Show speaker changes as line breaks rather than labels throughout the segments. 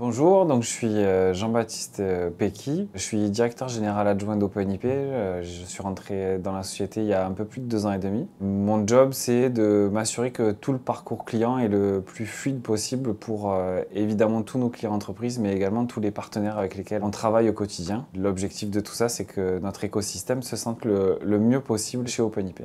Bonjour, donc je suis euh, Jean-Baptiste euh, Péqui, je suis directeur général adjoint d'OpenIP. Euh, je suis rentré dans la société il y a un peu plus de deux ans et demi. Mon job, c'est de m'assurer que tout le parcours client est le plus fluide possible pour évidemment tous nos clients entreprises, mais également tous les partenaires avec lesquels on travaille au quotidien. L'objectif de tout ça, c'est que notre écosystème se sente le, le mieux possible chez OpenIP.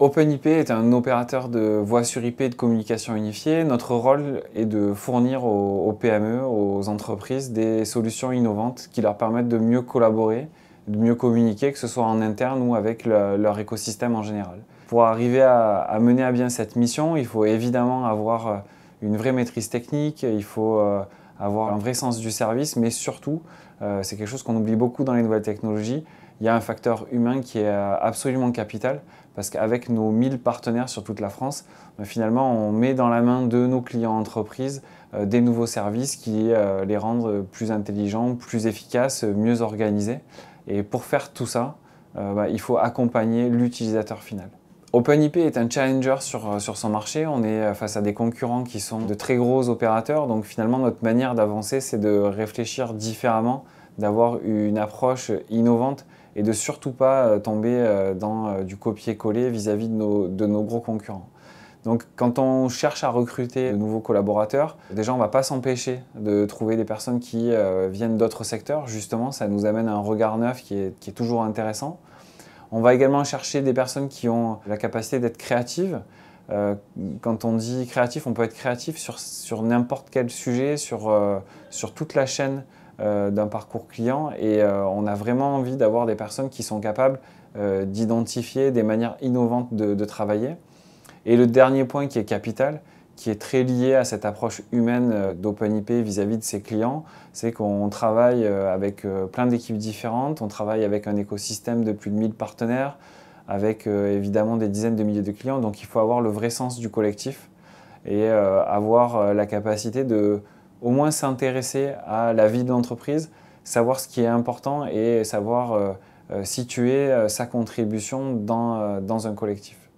OpenIP est un opérateur de voix sur IP de communication unifiée. Notre rôle est de fournir aux, PME, aux entreprises, des solutions innovantes qui leur permettent de mieux collaborer, de mieux communiquer, que ce soit en interne ou avec leur écosystème en général. Pour arriver à, mener à bien cette mission, il faut évidemment avoir euh, une vraie maîtrise technique, il faut euh, avoir un vrai sens du service, mais surtout, euh, c'est quelque chose qu'on oublie beaucoup dans les nouvelles technologies, il y a un facteur humain qui est euh, absolument capital parce qu'avec nos 1000 partenaires sur toute la France, euh, finalement, on met dans la main de nos clients entreprises euh, des nouveaux services qui les rendent plus intelligents, plus efficaces, mieux organisés. Et pour faire tout ça, bah, il faut accompagner l'utilisateur final. OpenIP est un challenger sur, sur son marché. On est face à des concurrents qui sont de très gros opérateurs. Donc finalement, notre manière d'avancer, c'est de réfléchir différemment, d'avoir une approche innovante et de surtout pas euh, tomber euh, dans euh, du copier-coller vis-à-vis de nos, de nos gros concurrents. Donc quand on cherche à recruter de nouveaux collaborateurs, déjà on ne va pas s'empêcher de trouver des personnes qui viennent d'autres secteurs. Justement, ça nous amène à un regard neuf qui est, qui est, toujours intéressant. On va également chercher des personnes qui ont la capacité d'être créatives. quand on dit créatif, on peut être créatif sur, sur n'importe quel sujet, sur, sur toute la chaîne euh, d'un parcours client et euh, on a vraiment envie d'avoir des personnes qui sont capables euh, d'identifier des manières innovantes de, travailler. Et le dernier point qui est capital, qui est très lié à cette approche humaine d'Open IP vis-à-vis de ses clients, c'est qu'on travaille avec plein d'équipes différentes, on travaille avec un écosystème de plus de 1000 partenaires, avec évidemment des dizaines de milliers de clients, donc il faut avoir le vrai sens du collectif et avoir la capacité de, au moins s'intéresser à la vie de l'entreprise, savoir ce qui est important et savoir euh, euh, situer euh, sa contribution dans, dans un collectif.